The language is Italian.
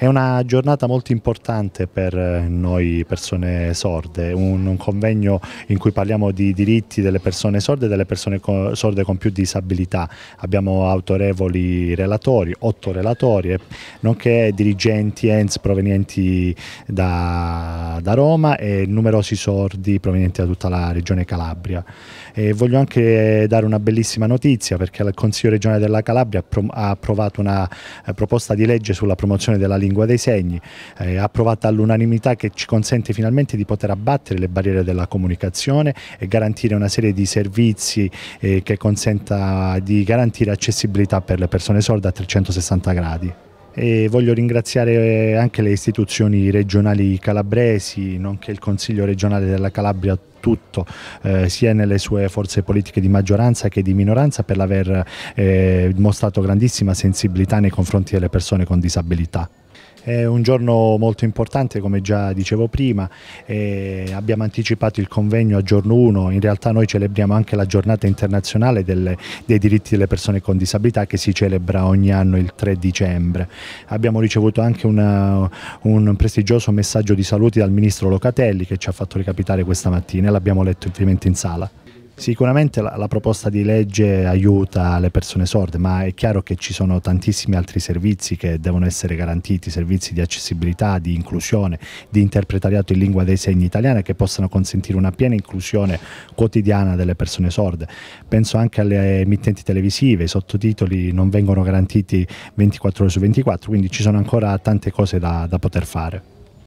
È una giornata molto importante per eh, noi persone sorde, un, un convegno in cui parliamo di diritti delle persone sorde e delle persone co sorde con più disabilità. Abbiamo autorevoli relatori, otto relatori, nonché dirigenti ENS provenienti da da Roma e numerosi sordi provenienti da tutta la regione Calabria. E voglio anche dare una bellissima notizia perché il Consiglio regionale della Calabria ha approvato una eh, proposta di legge sulla promozione della lingua dei segni, eh, approvata all'unanimità che ci consente finalmente di poter abbattere le barriere della comunicazione e garantire una serie di servizi eh, che consenta di garantire accessibilità per le persone sorde a 360 gradi e voglio ringraziare anche le istituzioni regionali calabresi, nonché il Consiglio regionale della Calabria tutto, eh, sia nelle sue forze politiche di maggioranza che di minoranza per aver eh, mostrato grandissima sensibilità nei confronti delle persone con disabilità. È un giorno molto importante come già dicevo prima, eh, abbiamo anticipato il convegno a giorno 1, in realtà noi celebriamo anche la giornata internazionale delle, dei diritti delle persone con disabilità che si celebra ogni anno il 3 dicembre. Abbiamo ricevuto anche una, un prestigioso messaggio di saluti dal ministro Locatelli che ci ha fatto ricapitare questa mattina e l'abbiamo letto ovviamente in sala. Sicuramente la, la, proposta di legge aiuta le persone sorde, ma è chiaro che ci sono tantissimi altri servizi che devono essere garantiti, servizi di accessibilità, di inclusione, di interpretariato in lingua dei segni italiana che possano consentire una piena inclusione quotidiana delle persone sorde. Penso anche alle emittenti televisive, i sottotitoli non vengono garantiti 24 ore su 24, quindi ci sono ancora tante cose da, da poter fare.